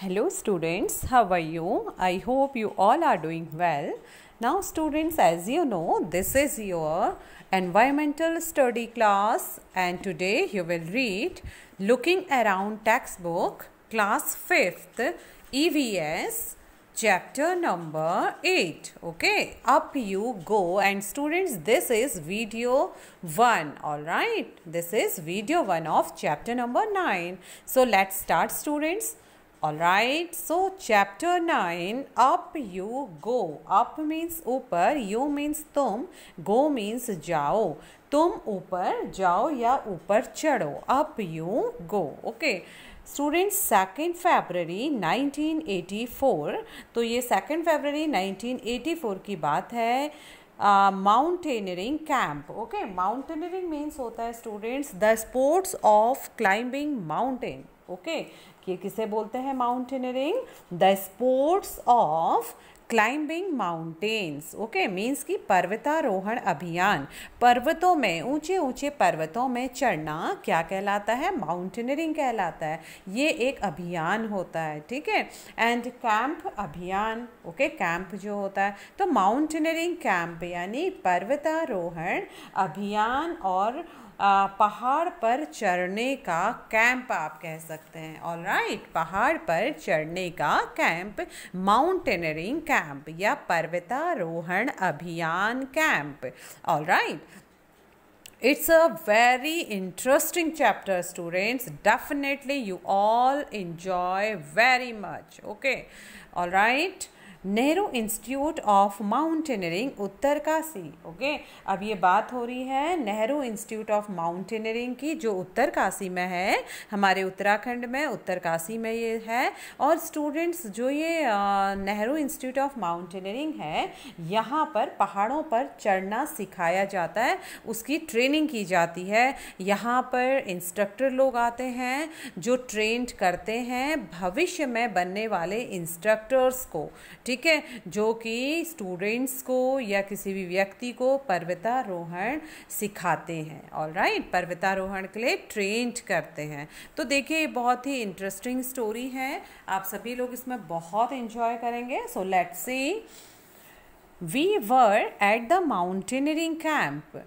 Hello students, how are you? I hope you all are doing well. Now students, as you know, this is your environmental study class and today you will read Looking Around textbook class 5th EVS chapter number 8 okay up you go and students this is video 1 all right this is video 1 of chapter number 9 so let's start students all right so chapter nine up you go up means ऊपर, you means तुम, go means जाओ. तुम ऊपर जाओ या ऊपर चढ़ो. Up you go okay students second February 1984 तो ये सेकेंड फेबररी 1984 की बात है mountaineering camp okay mountaineering means होता है students the sports of climbing mountain okay ये किसे बोलते हैं mountaineering the sports of climbing mountains okay means कि पर्वतारोहण अभियान पर्वतों में ऊंचे ऊंचे पर्वतों में चढ़ना क्या कहलाता है माउंटेनियरिंग कहलाता है ये एक अभियान होता है ठीक है एंड कैंप अभियान ओके कैंप जो होता है तो माउंटेनियरिंग कैंप यानी पर्वतारोहण अभियान और पहाड़ पर चढ़ने का कैंप आप कह सकते हैं ऑल राइट पहाड़ पर चढ़ने का कैंप माउंटेनरिंग कैंप या पर्वतारोहण अभियान camp all right it's a very interesting chapter students definitely you all enjoy very much okay all right Nehru institute of mountaineering Uttarkashi okay अब ये बात हो रही है नेहरू इंस्टीट्यूट ऑफ माउंटेनियरिंग की जो उत्तरकाशी में है हमारे उत्तराखंड में उत्तरकाशी में ये है और स्टूडेंट्स जो ये नेहरू इंस्टीट्यूट ऑफ माउंटेनियरिंग है यहाँ पर पहाड़ों पर चढ़ना सिखाया जाता है उसकी ट्रेनिंग की जाती है यहाँ पर इंस्ट्रक्टर लोग आते हैं जो ट्रेंड करते हैं भविष्य में बनने वाले इंस्ट्रक्टर्स को ठीक ठीक है जो कि स्टूडेंट्स को या किसी भी व्यक्ति को पर्वतारोहण सिखाते हैं ऑल राइट पर्वतारोहण के लिए ट्रेंड करते हैं तो देखिए ये बहुत ही इंटरेस्टिंग स्टोरी है आप सभी लोग इसमें बहुत इंजॉय करेंगे so let's see we were at the mountaineering camp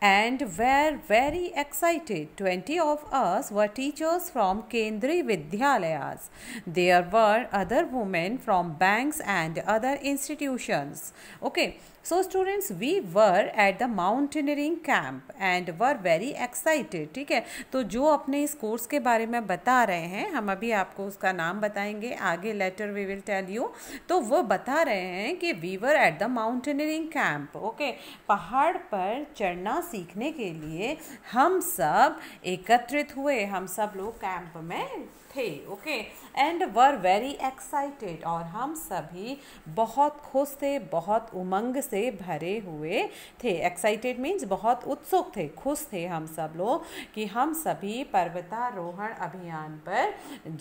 and were very excited. Twenty of us were teachers from Kendri Vidyalayas. There were other women from banks and other institutions. Okay, So students we were at the mountaineering camp and were very excited ठीक है तो जो अपने इस course के बारे में बता रहे हैं हम अभी आपको उसका नाम बताएंगे आगे later we will tell you तो वो बता रहे हैं कि we were at the mountaineering camp okay पहाड़ पर चढ़ना सीखने के लिए हम सब एकत्रित हुए हम सब लोग कैंप में थे okay and were very excited और हम सभी बहुत खुश थे बहुत उमंग से भरे हुए थे एक्साइटेड मीन्स बहुत उत्सुक थे खुश थे हम सब लोग कि हम सभी पर्वतारोहण अभियान पर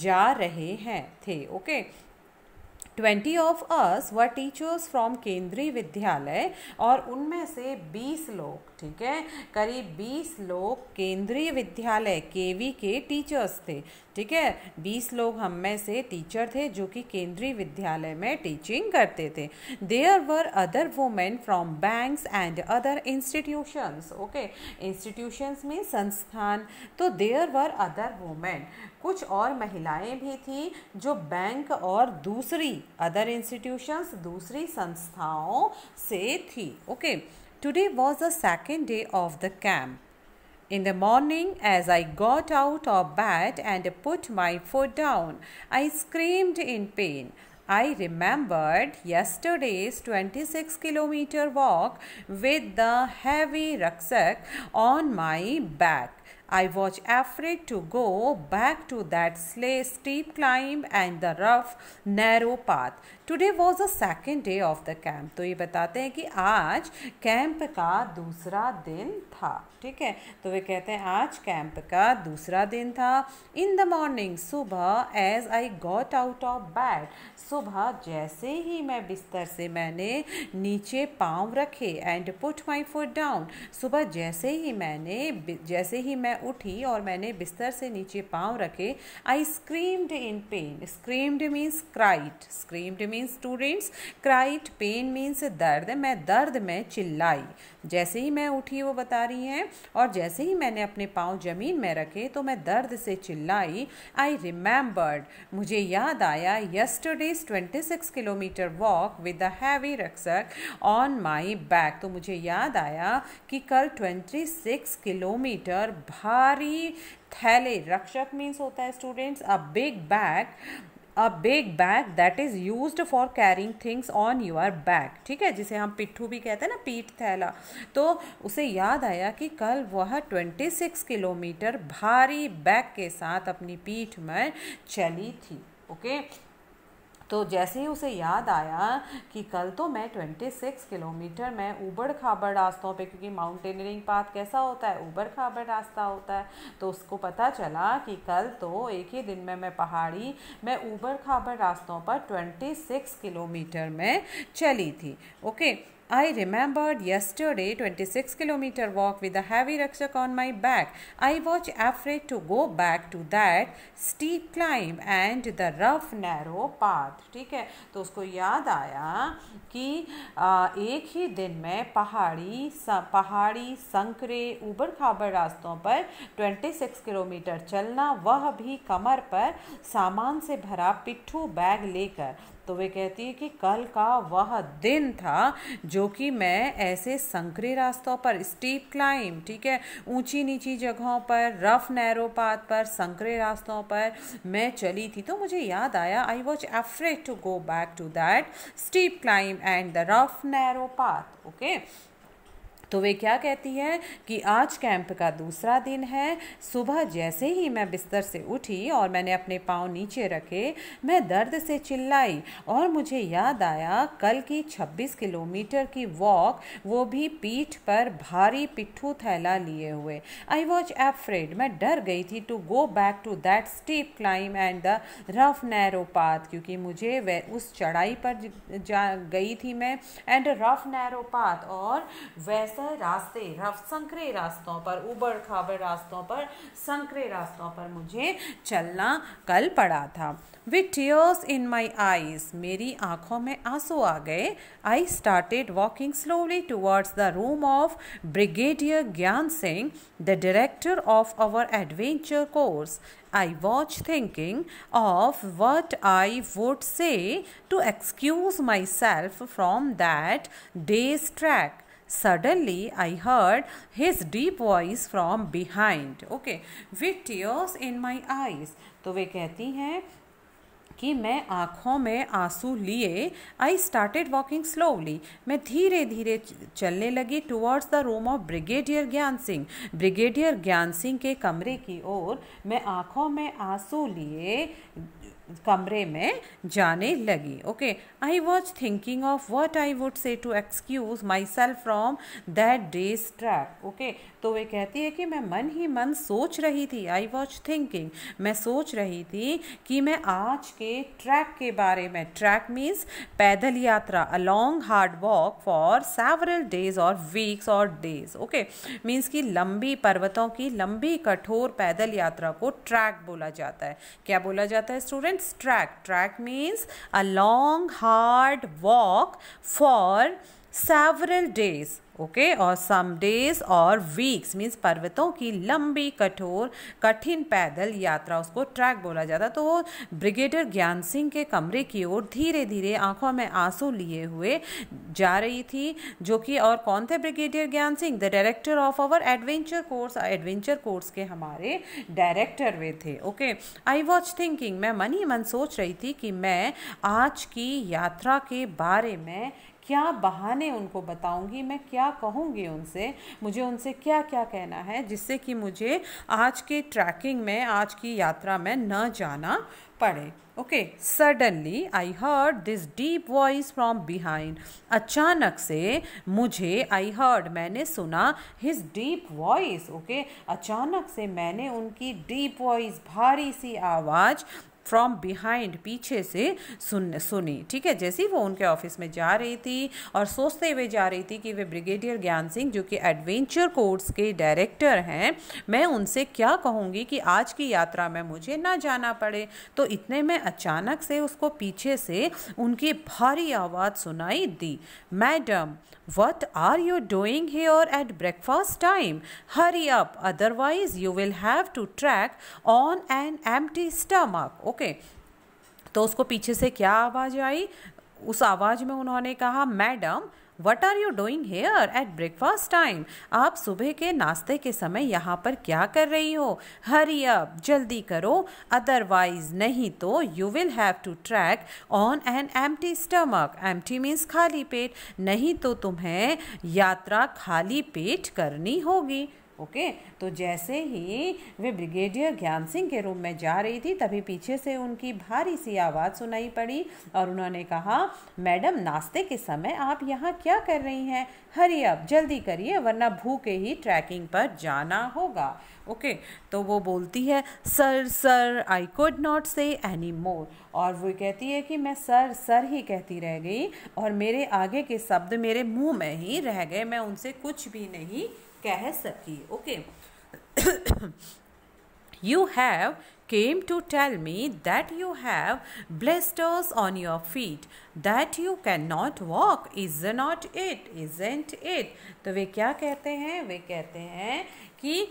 जा रहे हैं थे okay okay? Twenty of us were teachers from Kendriya विद्यालय और उनमें से बीस लोग ठीक है करीब बीस लोग केंद्रीय विद्यालय के वी के टीचर्स थे ठीक है बीस लोग हम में से टीचर थे जो कि केंद्रीय विद्यालय में टीचिंग करते थे there were other women from banks and other institutions okay institutions में संस्थान तो देयर वर अदर वुमेन कुछ और महिलाएं भी थीं जो बैंक और दूसरी अदर इंस्टीट्यूशंस दूसरी संस्थाओं से थी okay today was the second day of the camp In the morning, as I got out of bed and put my foot down, I screamed in pain. I remembered yesterday's 26 kilometer walk with the heavy rucksack on my back. I was afraid to go back to that steep climb and the rough, narrow path. Today was the second day of the camp तो ये बताते हैं कि आज camp का दूसरा दिन था ठीक है तो वे कहते हैं आज कैंप का दूसरा दिन था इन द मॉर्निंग सुबह as I got out of bed सुबह जैसे ही मैं बिस्तर से मैंने नीचे पाँव रखे and put my foot down सुबह जैसे ही मैंने जैसे ही मैं उठी और मैंने बिस्तर से नीचे पाँव रखे I screamed in pain screamed means cried screamed mean means students cried pain means दर्द मैं दर्द में चिल्लाई जैसे ही मैं उठी वो बता रही हैं और जैसे ही मैंने अपने पाँव ज़मीन में रखे तो मैं दर्द से चिल्लाई आई रिमेम्बर्ड मुझे याद आया yesterday's twenty six kilometre walk with a heavy rucksack on my back तो मुझे याद आया कि कल ट्वेंटी सिक्स किलोमीटर भारी थैले रक्षक मीन्स होता है students a big bag a big bag that is use for carrying things on your bag ठीक है जिसे हम पिट्ठू भी कहते हैं ना पीठ थैला तो उसे याद आया कि कल वह 26 किलोमीटर भारी बैग के साथ अपनी पीठ में चली थी ओके okay? तो जैसे ही उसे याद आया कि कल तो मैं 26 किलोमीटर मैं ऊबड़ खाबड़ रास्तों पे क्योंकि माउंटेनियरिंग पाथ कैसा होता है ऊबड़ खाबड़ रास्ता होता है तो उसको पता चला कि कल तो एक ही दिन में मैं पहाड़ी मैं ऊबड़ खाबड़ रास्तों पर 26 किलोमीटर में चली थी okay I remembered yesterday 26 kilometer walk with a heavy rucksack on my back. I was afraid to go back to that steep climb and the rough narrow path. ठीक है तो उसको याद आया कि एक ही दिन में पहाड़ी पहाड़ी संकरे ऊबर खाबर रास्तों पर 26 किलोमीटर चलना वह भी कमर पर सामान से भरा पिट्ठू बैग लेकर तो वे कहती है कि कल का वह दिन था जो कि मैं ऐसे संकरे रास्तों पर स्टीप क्लाइम ठीक है ऊंची नीची जगहों पर रफ नैरो पाथ पर संकरे रास्तों पर मैं चली थी तो मुझे याद आया I was afraid to go back to that steep climb and the rough narrow path okay तो वे क्या कहती है कि आज कैंप का दूसरा दिन है सुबह जैसे ही मैं बिस्तर से उठी और मैंने अपने पाँव नीचे रखे मैं दर्द से चिल्लाई और मुझे याद आया कल की 26 किलोमीटर की वॉक वो भी पीठ पर भारी पिट्ठू थैला लिए हुए आई वॉज एफ्रेड मैं डर गई थी to go back to that steep climb and the rough narrow path क्योंकि मुझे वे उस चढ़ाई पर जा गई थी मैं एंड रफ नैरो पाथ और वैसा सह रास्ते संकरे रास्तों पर उबड़ खाबड़ रास्तों पर संकरे रास्तों पर मुझे चलना कल पड़ा था with tears in my eyes मेरी आँखों में आंसू आ गए I started walking slowly towards the room of brigadier Gyan Singh the director of our adventure course I was thinking of what I would say to excuse myself from that day's trek Suddenly, I heard his deep voice from behind. Okay, with tears in my eyes. तो वे कहती हैं कि मैं आँखों में आंसू लिए आई स्टार्टेड वॉकिंग स्लोली मैं धीरे धीरे चलने लगी towards the room of brigadier Gyan Singh brigadier Gyan Singh के कमरे की ओर मैं आँखों में आंसू लिए कमरे में जाने लगी okay I was thinking of what I would say to excuse myself from that day's trek okay तो वे कहती है कि मैं मन ही मन सोच रही थी आई वॉज थिंकिंग मैं सोच रही थी कि मैं आज के ट्रैक के बारे में ट्रैक मीन्स पैदल यात्रा a long hard walk for several days और वीक्स और डेज ओके मीन्स की लंबी पर्वतों की लंबी कठोर पैदल यात्रा को ट्रैक बोला जाता है क्या बोला जाता है student track. Track means a long hard walk for several days. Okay और सम डेज और वीक्स मीन्स पर्वतों की लंबी कठोर कठिन पैदल यात्रा उसको ट्रैक बोला जाता तो वो ब्रिगेडियर ज्ञान सिंह के कमरे की ओर धीरे धीरे आंखों में आंसू लिए हुए जा रही थी जो कि और कौन थे brigadier Gyan Singh the director of our adventure course adventure course के हमारे डायरेक्टर वे थे ओके आई वॉच थिंकिंग मैं मन ही मन सोच रही थी कि मैं आज की यात्रा के बारे में क्या बहाने उनको बताऊंगी मैं क्या कहूँगी उनसे मुझे उनसे क्या क्या कहना है जिससे कि मुझे आज के ट्रैकिंग में आज की यात्रा में न जाना पड़े okay suddenly I heard this deep voice from behind अचानक से मुझे आई हर्ड मैंने सुना हिज डीप वॉइस ओके अचानक से मैंने उनकी डीप वॉइस भारी सी आवाज़ फ्रॉम बिहाइंड पीछे से सुन सुनी ठीक है जैसे वो उनके ऑफिस में जा रही थी और सोचते हुए जा रही थी कि वे ब्रिगेडियर ज्ञान सिंह जो कि एडवेंचर कोर्स के डायरेक्टर हैं मैं उनसे क्या कहूँगी कि आज की यात्रा में मुझे ना जाना पड़े तो इतने में अचानक से उसको पीछे से उनकी भारी आवाज़ सुनाई दी madam what are you doing here at breakfast time hurry up otherwise you will have to trek on an empty stomach okay okay तो उसको पीछे से क्या आवाज़ आई उस आवाज़ में उन्होंने कहा madam what are you doing here at breakfast time आप सुबह के नाश्ते के समय यहाँ पर क्या कर रही हो हरी अब जल्दी करो अदरवाइज नहीं तो you will have to trek on empty stomach टी मीन्स खाली पेट नहीं तो तुम्हें यात्रा खाली पेट करनी होगी ओके तो जैसे ही वे ब्रिगेडियर ज्ञान सिंह के रूम में जा रही थी तभी पीछे से उनकी भारी सी आवाज़ सुनाई पड़ी और उन्होंने कहा मैडम नाश्ते के समय आप यहाँ क्या कर रही हैं हरी अब जल्दी करिए वरना भूखे ही ट्रैकिंग पर जाना होगा ओके okay, तो वो बोलती है sir sir I could not say any more और वो कहती है कि मैं सर सर ही कहती रह गई और मेरे आगे के शब्द मेरे मुंह में ही रह गए मैं उनसे कुछ भी नहीं कह सकी okay you have came to tell me that you have blisters on your feet that you can not walk is not it isn't it तो वे क्या कहते हैं वे कहते हैं कि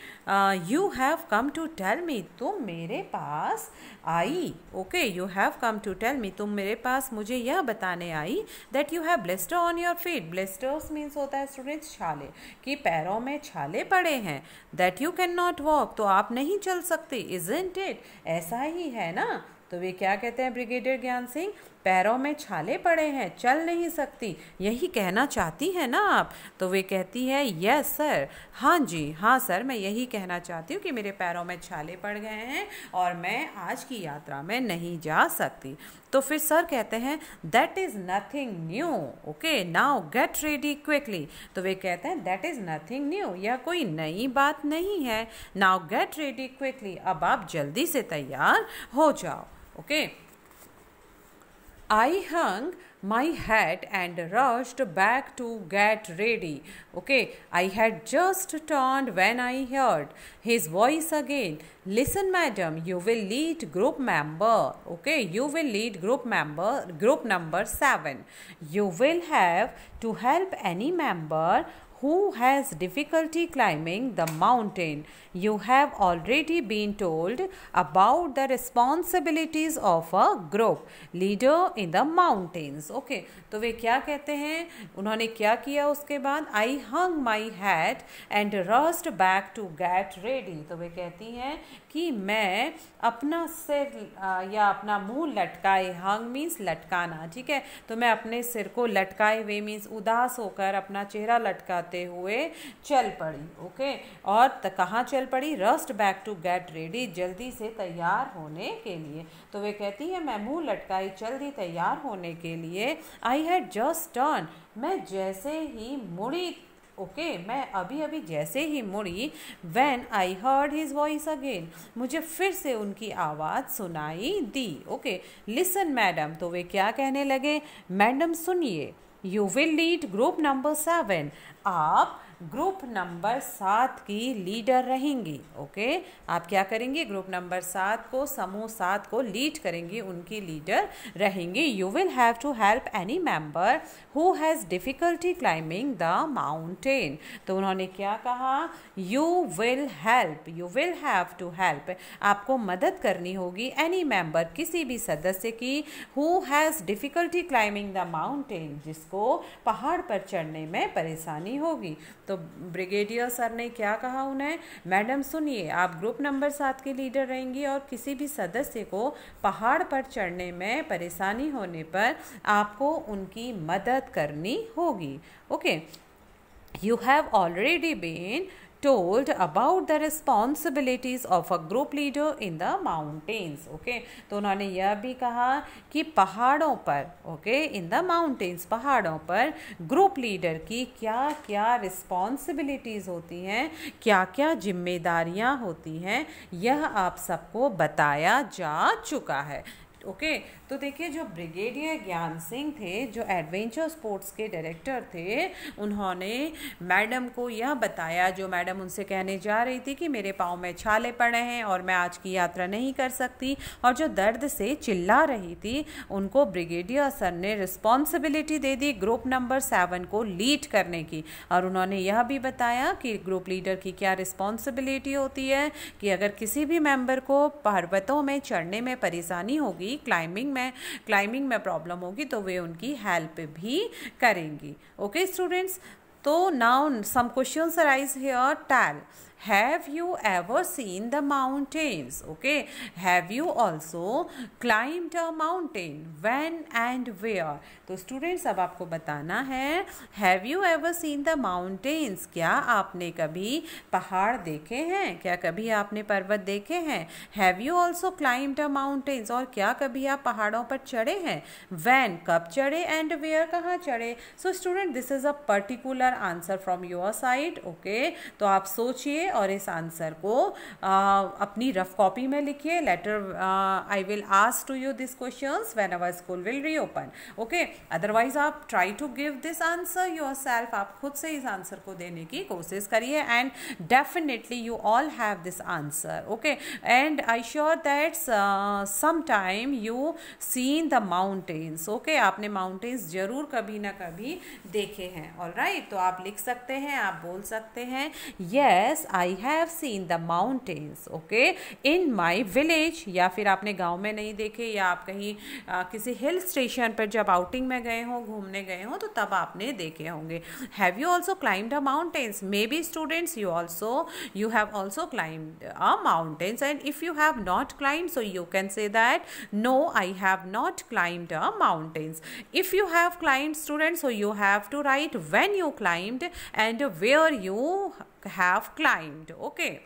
you have come to tell me तुम मेरे पास आई okay you have come to tell me तुम मेरे पास मुझे यह बताने आई that you have blister on your feet ब्लेस्टर्स means होता है स्टूडेंट्स छाले कि पैरों में छाले पड़े हैं that you can not walk तो आप नहीं चल सकते इंट इट ऐसा ही है ना तो वे क्या कहते हैं ब्रिगेडियर ज्ञान सिंह पैरों में छाले पड़े हैं चल नहीं सकती यही कहना चाहती है ना आप तो वे कहती है यस सर हाँ जी हाँ सर मैं यही कहना चाहती हूँ कि मेरे पैरों में छाले पड़ गए हैं और मैं आज की यात्रा में नहीं जा सकती तो फिर सर कहते हैं that is nothing new okay now get ready quickly तो वे कहते हैं दैट इज़ नथिंग न्यू यह कोई नई बात नहीं है नाउ गेट रेडी क्विकली अब आप जल्दी से तैयार हो जाओ okay okay? I hung my hat and rushed back to get ready. Okay, I had just turned when I heard his voice again. Listen, madam, you will lead group member. Okay, you will lead group member, group number 7. You will have to help any member who has difficulty climbing the mountain. You have already been told about the responsibilities of a group leader in the mountains. Okay, तो वे क्या कहते हैं उन्होंने क्या किया उसके बाद I hung my hat and rushed back to get ready तो वे कहती हैं कि मैं अपना सिर या अपना मुंह लटकाए हंग मीन्स लटकाना ठीक है तो मैं अपने सिर को लटकाए हुए मीन्स उदास होकर अपना चेहरा लटकाते हुए चल पड़ी ओके और कहाँ चल पड़ी rushed back to get ready जल्दी से तैयार होने के लिए तो वे कहती है मैं मुंह लटकाई जल्दी तैयार होने के लिए आई हैड जस्ट टर्न मैं जैसे ही मुड़ी ओके okay, मैं अभी अभी जैसे ही मुड़ी when I heard his voice again मुझे फिर से उनकी आवाज़ सुनाई दी ओके लिसन मैडम तो वे क्या कहने लगे मैडम सुनिए you will lead group number seven आप ग्रुप नंबर सात की लीडर रहेंगी ओके आप क्या करेंगे ग्रुप नंबर सात को समूह सात को लीड करेंगी उनकी लीडर रहेंगी you will have to help any member who has difficulty climbing the mountain तो उन्होंने क्या कहा you will help you will have to help आपको मदद करनी होगी एनी मेंबर किसी भी सदस्य की who has difficulty climbing the mountain जिसको पहाड़ पर चढ़ने में परेशानी होगी तो ब्रिगेडियर सर ने क्या कहा उन्हें मैडम सुनिए आप ग्रुप नंबर सात के लीडर रहेंगी और किसी भी सदस्य को पहाड़ पर चढ़ने में परेशानी होने पर आपको उनकी मदद करनी होगी okay you have already been told about the responsibilities of a group leader in the mountains okay तो उन्होंने यह भी कहा कि पहाड़ों पर okay in the mountains पहाड़ों पर ग्रुप लीडर की क्या क्या रिस्पॉन्सिबिलिटीज़ होती हैं क्या क्या जिम्मेदारियां होती हैं यह आप सबको बताया जा चुका है ओके okay, तो देखिए जो ब्रिगेडियर ज्ञान सिंह थे जो एडवेंचर स्पोर्ट्स के डायरेक्टर थे उन्होंने मैडम को यह बताया जो मैडम उनसे कहने जा रही थी कि मेरे पाँव में छाले पड़े हैं और मैं आज की यात्रा नहीं कर सकती और जो दर्द से चिल्ला रही थी उनको ब्रिगेडियर सर ने रिस्पॉन्सिबिलिटी दे दी ग्रुप नंबर सेवन को लीड करने की और उन्होंने यह भी बताया कि ग्रुप लीडर की क्या रिस्पॉन्सिबिलिटी होती है कि अगर किसी भी मेम्बर को पर्वतों में चढ़ने में परेशानी होगी क्लाइंबिंग में क्लाइंबिंग में प्रॉब्लम होगी तो वे उनकी हेल्प भी करेंगी ओके स्टूडेंट्स तो now some question arise here tell have you ever seen the mountains okay have you also climb a mountain when and where तो स्टूडेंट्स अब आपको बताना है have you ever seen the mountains क्या आपने कभी पहाड़ देखे हैं क्या कभी आपने पर्वत देखे हैं have you also climb a mountains और क्या कभी आप पहाड़ों पर चढ़े हैं वैन कब चढ़े एंड वेयर कहाँ चढ़े so student this is a particular answer from your side okay तो आप सोचिए और इस आंसर को आ, अपनी रफ कॉपी में लिखिए later I will ask to you this question when our school will reopen okay otherwise आप try to give this answer yourself आप खुद से इस आंसर को देने की कोशिश करिए and definitely you all have this answer okay and I sure that time you seen the mountains okay आपने माउंटेन्स जरूर कभी ना कभी देखे हैं ऑल right? तो आप लिख सकते हैं आप बोल सकते हैं yes I have seen the mountains okay in my village या फिर आपने गाँव में नहीं देखे या आप कहीं आ, किसी हिल स्टेशन पर जब आउटिंग में गए हों घूमने गए हों तो तब आपने देखे होंगे have you also climbed a mountains may be students you also you have also climbed a mountains and if you have not climbed so you can say that no I have not climbed a mountains if you have climbed students so you have to write when you climbed and where you have climbed okay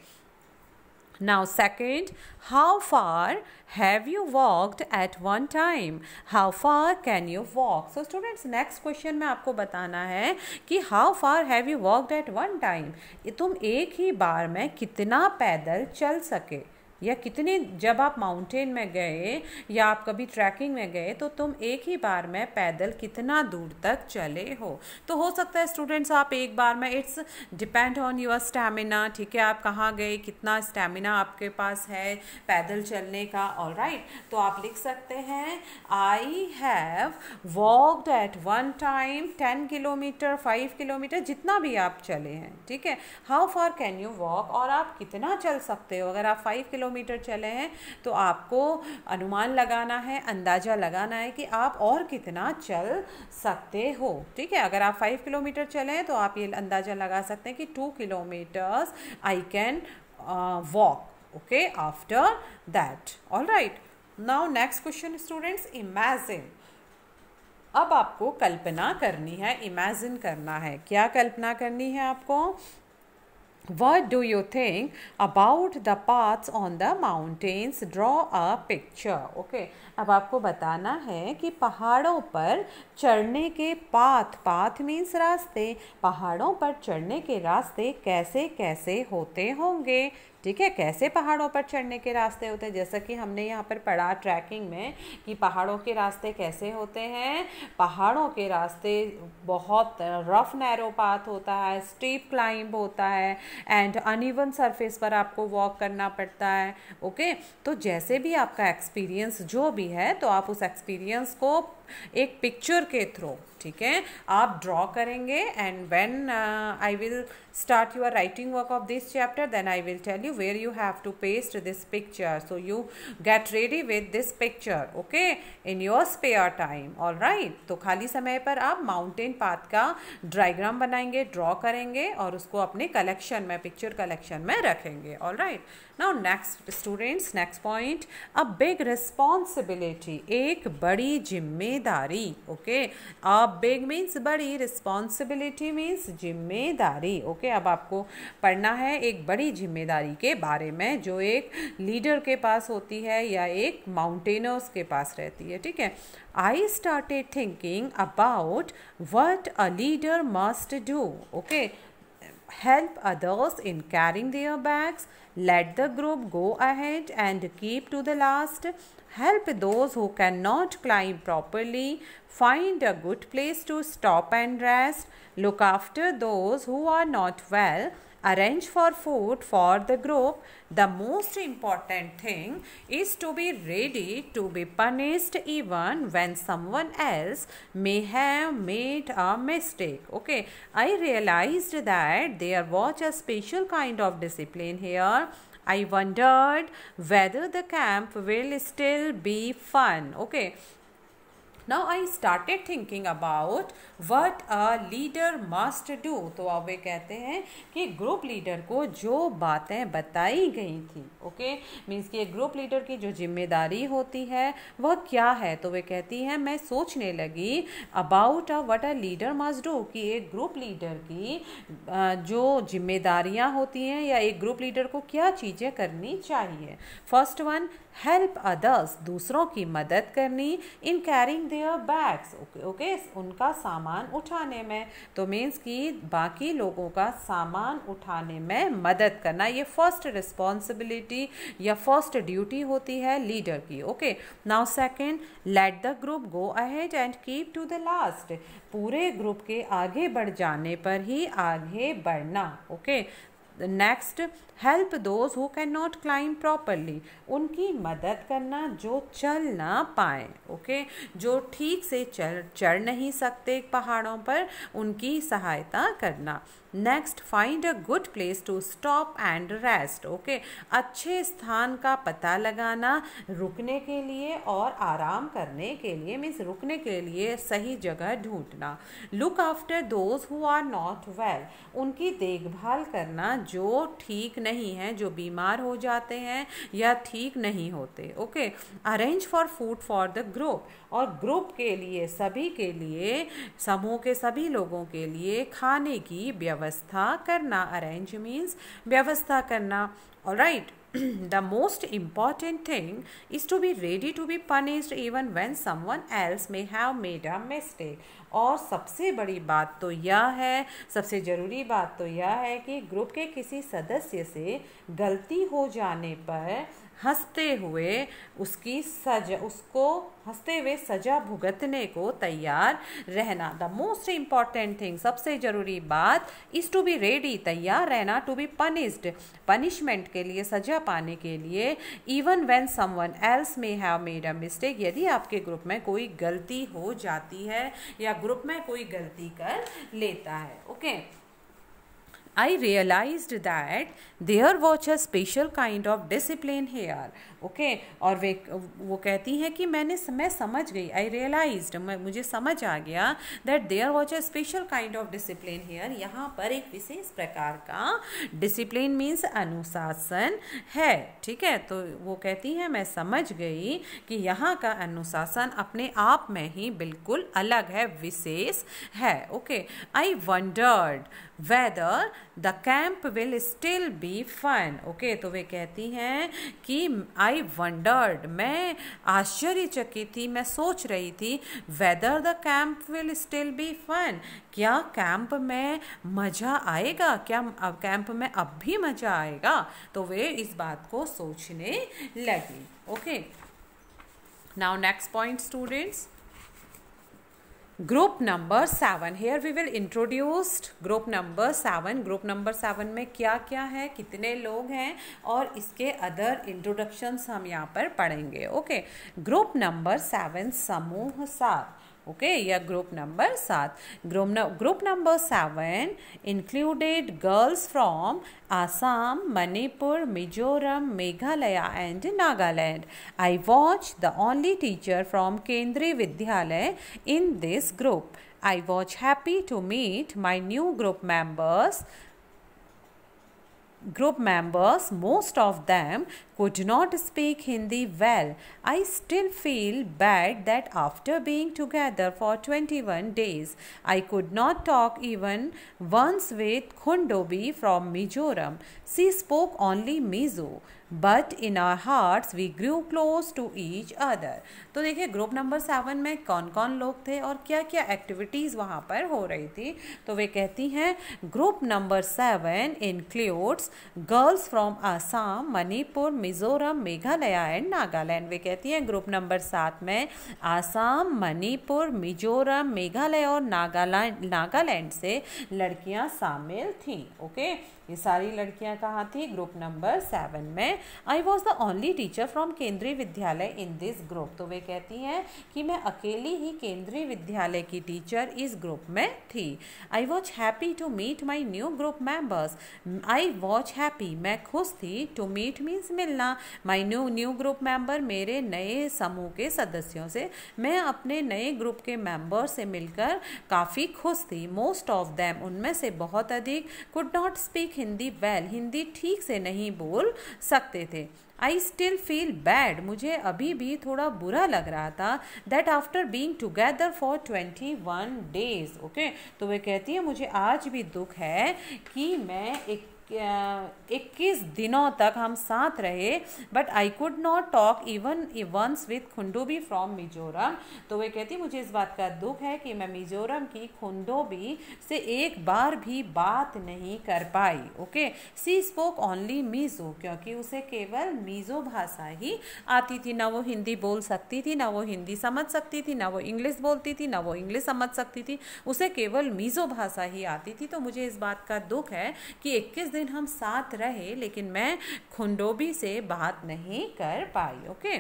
now second how far have you walked at one time how far can you walk so students next question में आपको बताना है कि how far have you walked at one time तुम एक ही बार में कितना पैदल चल सके या कितने जब आप माउंटेन में गए या आप कभी ट्रैकिंग में गए तो तुम एक ही बार में पैदल कितना दूर तक चले हो तो हो सकता है स्टूडेंट्स आप एक बार में it's depend on your stamina ठीक है आप कहाँ गए कितना स्टेमिना आपके पास है पैदल चलने का ऑल राइट right. तो आप लिख सकते हैं I have walked at one time ten kilometre five kilometre जितना भी आप चले हैं ठीक है how far can you walk और आप कितना चल सकते हो अगर आप फाइव किलोमीटर किलोमीटर चले हैं तो आपको अनुमान लगाना है अंदाज़ा लगाना है कि आप और कितना चल सकते हो ठीक है अगर आप फाइव किलोमीटर हैं तो आप ये अंदाज़ा लगा सकते हैं कि two kilometres I can walk okay after that all right now next question students imagine अब आपको कल्पना करनी है इमेजिन करना है क्या कल्पना करनी है आपको What do you think about the paths on the mountains? Draw a picture. Okay. अब आपको बताना है कि पहाड़ों पर चढ़ने के पाथ पाथ मीन्स रास्ते पहाड़ों पर चढ़ने के रास्ते कैसे कैसे होते होंगे ठीक है कैसे पहाड़ों पर चढ़ने के रास्ते होते हैं जैसा कि हमने यहाँ पर पढ़ा ट्रैकिंग में कि पहाड़ों के रास्ते कैसे होते हैं पहाड़ों के रास्ते बहुत रफ नैरो पाथ होता है स्टीप क्लाइंब होता है एंड अनइवन सरफेस पर आपको वॉक करना पड़ता है ओके तो जैसे भी आपका एक्सपीरियंस जो भी है तो आप उस एक्सपीरियंस को एक पिक्चर के थ्रू ठीक है आप ड्रॉ करेंगे and when I will start your writing work of this chapter then I will tell you where you have to paste this picture so you get ready with this picture okay in your spare time all right तो खाली समय पर आप mountain path का ड्राइग्राम बनाएंगे draw करेंगे और उसको अपने कलेक्शन में पिक्चर कलेक्शन में रखेंगे all right now next students next point a big responsibility एक बड़ी जिम्मेदारी जिम्मेदारी ओके अब बिग मीन्स बड़ी रिस्पॉन्सिबिलिटी मीन्स जिम्मेदारी ओके अब आपको पढ़ना है एक बड़ी जिम्मेदारी के बारे में जो एक लीडर के पास होती है या एक माउंटेनर्स के पास रहती है ठीक है I started thinking about what a leader must do okay help others in carrying their bags let the group go ahead and keep to the last help those who cannot climb properly, find a good place to stop and rest, look after those who are not well, arrange for food for the group. The most important thing is to be ready to be punished even when someone else may have made a mistake. Okay, I realized that there was a special kind of discipline here I wondered whether the camp will still be fun. Okay, now I started thinking about what a leader must do तो अब वे कहते हैं कि group leader को जो बातें बताई गई थी ओके मीन्स कि एक ग्रुप लीडर की जो जिम्मेदारी होती है वह क्या है तो वे कहती हैं मैं सोचने लगी about a what a leader must do कि एक ग्रुप लीडर की जो जिम्मेदारियाँ होती हैं या एक ग्रुप लीडर को क्या चीज़ें करनी चाहिए फर्स्ट वन हेल्प अदर्स दूसरों की मदद करनी in carrying their bags okay उनका सामान उठाने में तो मीन्स कि बाकी लोगों का सामान उठाने में मदद करना ये फर्स्ट रिस्पॉन्सिबिलिटी या फर्स्ट ड्यूटी होती है लीडर की okay now second let the group go ahead and keep to the last पूरे ग्रुप के आगे बढ़ जाने पर ही आगे बढ़ना okay next help those who can not climb properly उनकी मदद करना जो चल ना पाए ओके जो ठीक से चल चढ़ नहीं सकते पहाड़ों पर उनकी सहायता करना next find a good place to stop and rest okay अच्छे स्थान का पता लगाना रुकने के लिए और आराम करने के लिए मीन्स रुकने के लिए सही जगह ढूंढना look after those who are not well उनकी देखभाल करना जो ठीक नहीं है जो बीमार हो जाते हैं या ठीक नहीं होते okay arrange for food for the group और ग्रुप के लिए सभी के लिए समूह के सभी लोगों के लिए खाने की व्यवस्था व्यवस्था करना अरेंज मीन्स व्यवस्था करना all right the most important thing is to be ready to be punished even when someone else may have made a mistake और सबसे बड़ी बात तो यह है सबसे ज़रूरी बात तो यह है कि ग्रुप के किसी सदस्य से गलती हो जाने पर हंसते हुए उसकी सजा उसको हंसते हुए सजा भुगतने को तैयार रहना द मोस्ट इम्पॉर्टेंट थिंग सबसे ज़रूरी बात इज़ टू बी रेडी तैयार रहना टू बी पनिस्ड पनिशमेंट के लिए सजा पाने के लिए even when someone else may have made a mistake यदि आपके ग्रुप में कोई गलती हो जाती है या ग्रुप में कोई गलती कर लेता है okay okay? I realized that there was a special kind of discipline here okay और वे वो कहती हैं कि मैंने मैं समझ गई आई रियलाइज मुझे समझ आ गया that there was a special kind of discipline here यहाँ पर एक विशेष प्रकार का डिसिप्लिन मीन्स अनुशासन है ठीक है तो वो कहती हैं मैं समझ गई कि यहाँ का अनुशासन अपने आप में ही बिल्कुल अलग है विशेष है okay I wondered whether the camp will still be fun okay तो वे कहती हैं कि आई वंडर्ड मैं आश्चर्यचकित थी मैं सोच रही थी whether the camp will still be fun क्या कैंप में मज़ा आएगा क्या अब कैंप में अब भी मज़ा आएगा तो वे इस बात को सोचने लगी okay now next point students group number seven here we will introduced group number seven group number seven में क्या क्या है कितने लोग हैं और इसके अदर इंट्रोडक्शंस हम यहाँ पर पढ़ेंगे ओके ग्रुप नंबर सेवन समूह सात ओके या ग्रुप नंबर सात group number seven included girls from Assam Manipur Mizoram Meghalaya and Nagaland I was the only teacher from Kendriya Vidyalaya in this group I was happy to meet my new group members group members, most of them could not speak Hindi well. I still feel bad that after being together for 21 days, I could not talk even once with Khundobi from Mizoram. She spoke only Mizo. But in our hearts we grew close to each other तो देखिए group number seven में कौन कौन लोग थे और क्या क्या एक्टिविटीज़ वहाँ पर हो रही थी तो वे कहती हैं group number seven includes girls from Assam Manipur Mizoram Meghalaya and Nagaland वे कहती हैं ग्रुप नंबर सात में आसाम मणिपुर मिजोरम मेघालय और नागालैंड नागालैंड से लड़कियाँ शामिल थीं ओके okay? ये सारी लड़कियां कहाँ थी ग्रुप नंबर सेवन में I was the only teacher from Kendriya Vidyalaya in this group तो वे कहती हैं कि मैं अकेली ही केंद्रीय विद्यालय की टीचर इस ग्रुप में थी I was happy to meet my new group members I was happy मैं खुश थी टू मीट मीन्स मिलना my new new group member मेरे नए समूह के सदस्यों से मैं अपने नए ग्रुप के मेंबर से मिलकर काफ़ी खुश थी मोस्ट ऑफ दैम उनमें से बहुत अधिक could not speak Hindi well Hindi ठीक से नहीं बोल सकते थे आई स्टिल फील बैड मुझे अभी भी थोड़ा बुरा लग रहा था that after being together for twenty one days okay तो वे कहती है मुझे आज भी दुख है कि मैं एक इक्कीस दिनों तक हम साथ रहे but I could not talk even once with Khundobi from Mizoram तो वे कहती मुझे इस बात का दुख है कि मैं मिजोरम की खुंडोबी से एक बार भी बात नहीं कर पाई okay she spoke only Mizo क्योंकि उसे केवल मीज़ो भाषा ही आती थी ना वो हिंदी बोल सकती थी ना वो हिंदी समझ सकती थी ना वो इंग्लिश बोलती थी ना वो इंग्लिश समझ सकती थी उसे केवल मीज़ो भाषा ही आती थी तो मुझे इस बात का दुख है कि इक्कीस दिन दिन हम साथ रहे लेकिन मैं खुंडोबी से बात नहीं कर पाई okay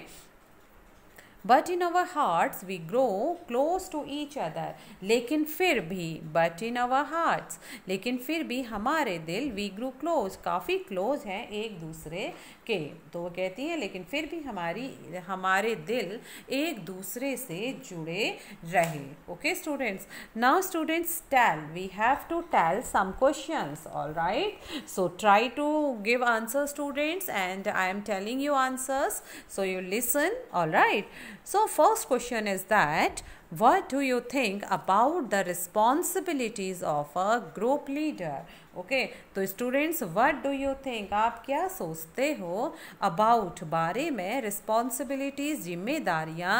but in our hearts we grow close to each other लेकिन फिर भी बट इन अवर हार्ट्स लेकिन फिर भी हमारे दिल वी ग्रो क्लोज काफ़ी क्लोज हैं एक दूसरे के तो वो कहती हैं लेकिन फिर भी हमारी हमारे दिल एक दूसरे से जुड़े रहे okay students now students tell we have to tell some questions all right so try to give answer students and I am telling you answers so you listen all right so first question is that what do you think about the responsibilities of a group leader okay तो students what do you think आप क्या सोचते हो about बारे में responsibilities जिम्मेदारियाँ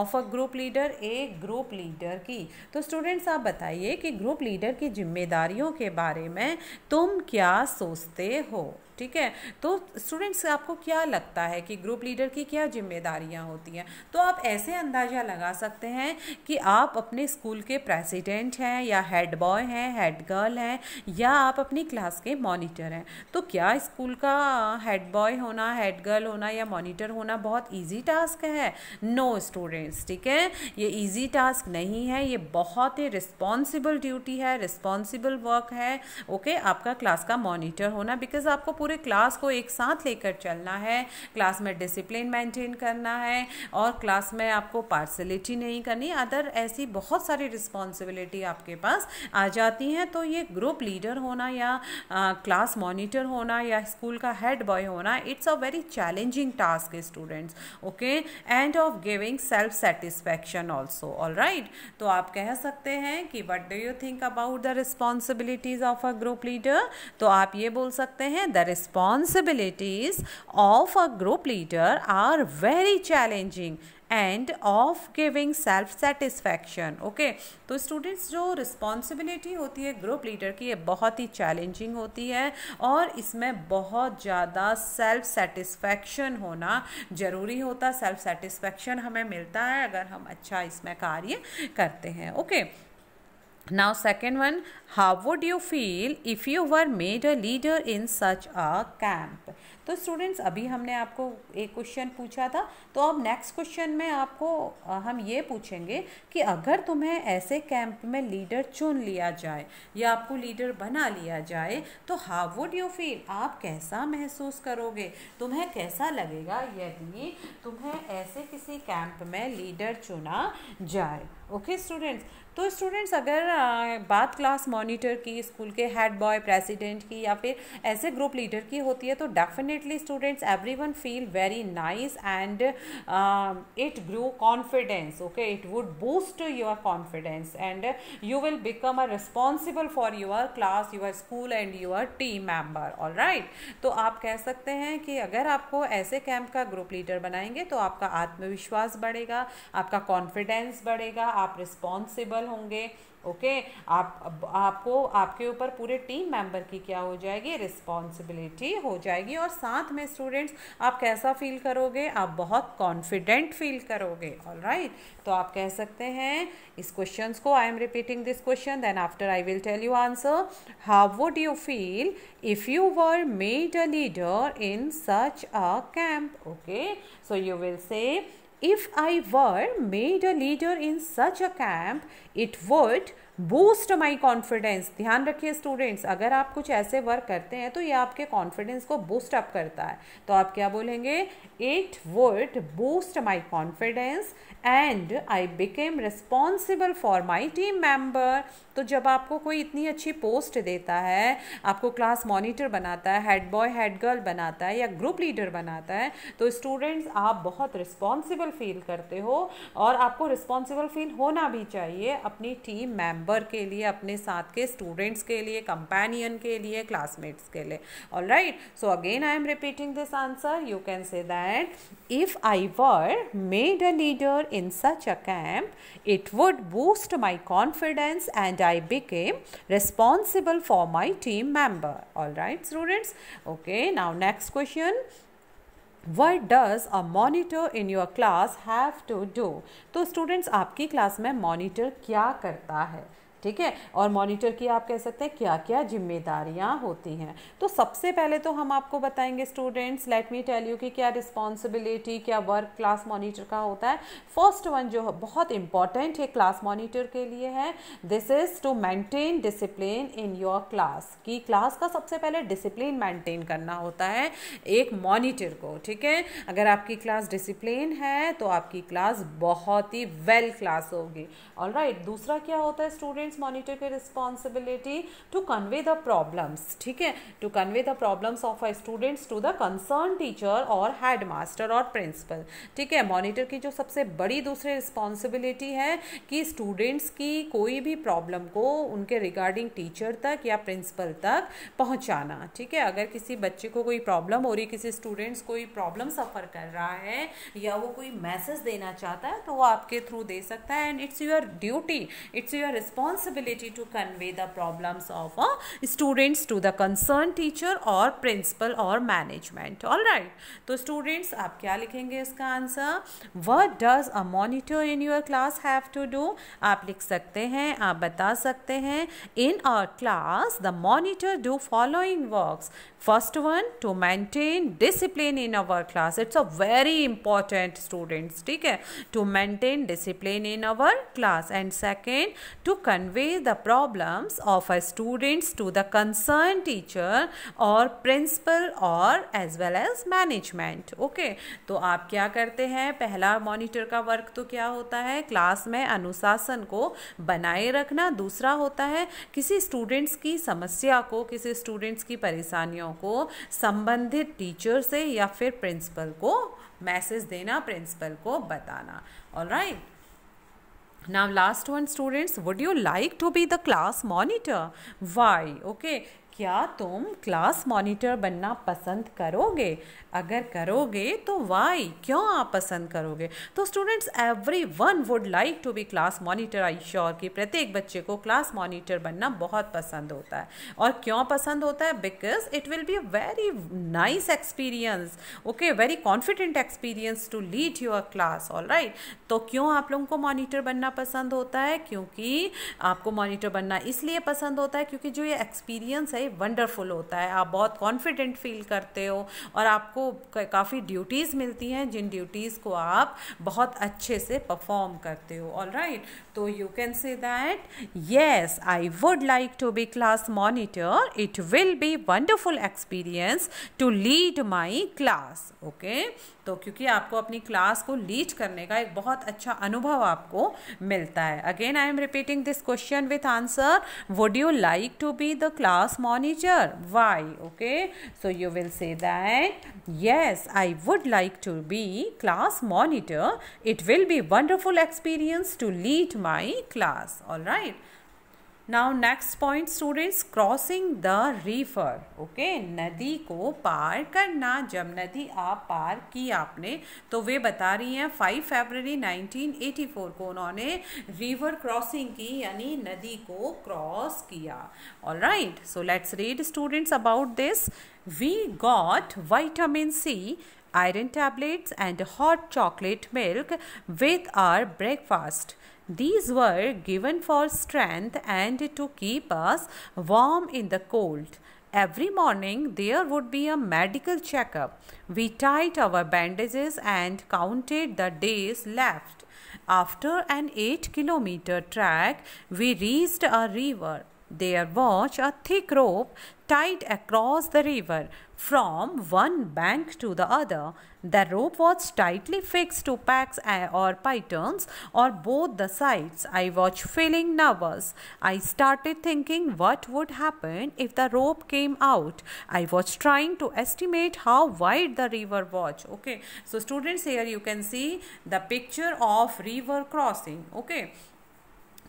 of a group leader A group leader की तो स्टूडेंट्स आप बताइए कि ग्रुप लीडर की जिम्मेदारियों के बारे में तुम क्या सोचते हो ठीक है तो स्टूडेंट्स आपको क्या लगता है कि ग्रुप लीडर की क्या जिम्मेदारियां होती हैं तो आप ऐसे अंदाज़ा लगा सकते हैं कि आप अपने स्कूल के प्रेसिडेंट हैं या हेड बॉय हैं हेड गर्ल हैं या आप अपनी क्लास के मॉनिटर हैं तो क्या स्कूल का हेड बॉय होना हेड गर्ल होना या मॉनिटर होना बहुत ईजी टास्क है नो no, स्टूडेंट्स ठीक है ये ईजी टास्क नहीं है ये बहुत ही रिस्पॉन्सिबल ड्यूटी है रिस्पॉन्सिबल वर्क है ओके okay? आपका क्लास का मॉनिटर होना बिकॉज आपको पूरे क्लास को एक साथ लेकर चलना है क्लास में डिसिप्लिन मेंटेन करना है और क्लास में आपको पार्सलिटी नहीं करनी अदर ऐसी बहुत सारी रिस्पॉन्सिबिलिटी आपके पास आ जाती हैं तो ये ग्रुप लीडर होना या क्लास मॉनिटर होना या स्कूल का हेड बॉय होना it's a very challenging task students okay and of giving self satisfaction also all right तो आप कह सकते हैं कि what do you think about the responsibilities of a group leader तो आप ये बोल सकते हैं the responsibilities of a group leader are very challenging and of giving self satisfaction okay तो स्टूडेंट्स जो रिस्पॉन्सिबिलिटी होती है ग्रुप लीडर की ये बहुत ही चैलेंजिंग होती है और इसमें बहुत ज़्यादा सेल्फ सेटिस्फैक्शन होना ज़रूरी होता सेल्फ सेटिस्फैक्शन हमें मिलता है अगर हम अच्छा इसमें कार्य करते हैं okay okay? now second one how would you feel if you were made a leader in such a camp तो स्टूडेंट्स अभी हमने आपको एक क्वेश्चन पूछा था तो अब नेक्स्ट क्वेश्चन में आपको हम ये पूछेंगे कि अगर तुम्हें ऐसे कैंप में लीडर चुन लिया जाए या आपको लीडर बना लिया जाए तो हाउ वुड यू फील आप कैसा महसूस करोगे तुम्हें कैसा लगेगा यदि तुम्हें ऐसे किसी कैंप में लीडर चुना जाए ओके okay, स्टूडेंट्स तो स्टूडेंट्स अगर बात क्लास मॉनिटर की स्कूल के हेड बॉय प्रेसिडेंट की या फिर ऐसे ग्रुप लीडर की होती है तो definitely students every one feel very nice and it grow confidence okay it would boost your confidence and you will become a responsible for your class your school and your team member all right तो आप कह सकते हैं कि अगर आपको ऐसे camp का ग्रुप लीडर बनाएंगे तो आपका आत्मविश्वास बढ़ेगा आपका कॉन्फिडेंस बढ़ेगा आप रिस्पॉन्सिबल प्रिंसिपल होंगे ओके आप आपको आपके ऊपर पूरे टीम मेंबर की क्या हो जाएगी रिस्पॉन्सिबिलिटी हो जाएगी और साथ में स्टूडेंट्स आप कैसा फील करोगे आप बहुत कॉन्फिडेंट फील करोगे ऑल राइट right? तो आप कह सकते हैं इस क्वेश्चन को I am repeating this question then after I will tell you answer how would you feel if you were made a leader in such a camp okay so you will say If I were made a leader in such a camp, it would boost my confidence ध्यान रखिए students अगर आप कुछ ऐसे work करते हैं तो ये आपके कॉन्फिडेंस को बूस्ट अप करता है तो आप क्या बोलेंगे it would boost my confidence and I became responsible for my team member तो जब आपको कोई इतनी अच्छी पोस्ट देता है आपको क्लास मॉनिटर बनाता है हेड बॉय हेड गर्ल बनाता है या ग्रुप लीडर बनाता है तो स्टूडेंट्स आप बहुत रिस्पॉन्सिबल फील करते हो और आपको रिस्पॉन्सिबल फील होना भी चाहिए अपनी टीम मेम्बर मेंबर के लिए अपने साथ के स्टूडेंट्स के लिए कंपेनियन के लिए क्लासमेट्स के लिए all right so again I am repeating this answer you can say that if I were made a leader in such a camp it would boost my confidence and I became responsible for my team member all right students okay now next question what does a monitor in your class have to do तो students आपकी class में monitor क्या करता है ठीक है और monitor की आप कह सकते हैं क्या क्या जिम्मेदारियां होती हैं तो सबसे पहले तो हम आपको बताएंगे students let me tell you कि क्या रिस्पॉन्सिबिलिटी क्या वर्क क्लास मॉनिटर का होता है फर्स्ट वन जो बहुत इंपॉर्टेंट है क्लास मॉनिटर के लिए है this is to maintain discipline in your class की क्लास का सबसे पहले डिसिप्लिन मेंटेन करना होता है एक मॉनिटर को ठीक है अगर आपकी क्लास डिसिप्लिन है तो आपकी क्लास बहुत ही वेल क्लास होगी ऑल राइट दूसरा क्या होता है स्टूडेंट इट्स मॉनिटर की responsibility to convey the problems ठीक है to convey the problems of a students to the concern teacher और हेड मास्टर और प्रिंसिपल ठीक है मॉनिटर की जो सबसे बड़ी दूसरी रिस्पॉन्सिबिलिटी है कि स्टूडेंट्स की कोई भी प्रॉब्लम को उनके रिगार्डिंग टीचर तक या प्रिंसिपल तक पहुंचाना ठीक है अगर किसी बच्चे को कोई प्रॉब्लम हो रही किसी स्टूडेंट्स कोई प्रॉब्लम सफ़र कर रहा है या वो कोई मैसेज देना चाहता है तो वो आपके थ्रू दे सकता है and it's your duty it's your response possibility to convey the problems of a students to the concerned teacher or principal or management all right so students aap kya likhenge iska answer what does a monitor in your class have to do aap likh sakte hain aap bata sakte hain in our class the monitor do following works first one to maintain discipline in our class it's a very important students theek hai to maintain discipline in our class and second to convey convey the problems of our students to the concerned teacher और principal और as well as management okay तो आप क्या करते हैं पहला monitor का work तो क्या होता है क्लास में अनुशासन को बनाए रखना दूसरा होता है किसी स्टूडेंट्स की समस्या को किसी स्टूडेंट्स की परेशानियों को संबंधित टीचर से या फिर प्रिंसिपल को मैसेज देना प्रिंसिपल को बताना all right right? now last one students would you like to be the class monitor why okay क्या तुम क्लास मॉनिटर बनना पसंद करोगे अगर करोगे तो वाई क्यों आप पसंद करोगे तो students every one would like to be class monitor I sure कि प्रत्येक बच्चे को क्लास मॉनिटर बनना बहुत पसंद होता है और क्यों पसंद होता है because it will be a very nice experience okay very confident experience to lead your class all right तो क्यों आप लोगों को मॉनिटर बनना पसंद होता है क्योंकि आपको मॉनिटर बनना इसलिए पसंद होता है क्योंकि जो ये एक्सपीरियंस है वंडरफुल होता है आप बहुत कॉन्फिडेंट फील करते हो और आपको काफ़ी ड्यूटीज़ मिलती हैं जिन ड्यूटीज़ को आप बहुत अच्छे से परफॉर्म करते हो ऑल राइट तो you can say that yes I would like to be class monitor it will be wonderful experience to lead my class okay तो क्योंकि आपको अपनी क्लास को लीड करने का एक बहुत अच्छा अनुभव आपको मिलता है again I am repeating this question with answer would you like to be the class monitor Monitor? Why? Okay. So you will say that, yes, I would like to be class monitor. It will be wonderful experience to lead my class. All right. Now next point students crossing the river okay नदी को पार करना जब नदी आप पार की आपने तो वे बता रही हैं 5 फरवरी 1984 को उन्होंने रिवर क्रॉसिंग की यानी नदी को क्रॉस किया all right so let's read students about this we got vitamin C iron tablets and hot chocolate milk with our breakfast These were given for strength and to keep us warm in the cold. Every morning there would be a medical checkup. We tied our bandages and counted the days left. After an 8 kilometer trek, we reached a river. There was a thick rope tied across the river from one bank to the other. The rope was tightly fixed to packs or pitons or both the sides. I was feeling nervous. I started thinking what would happen if the rope came out. I was trying to estimate how wide the river was. Okay, so students here you can see the picture of river crossing. Okay.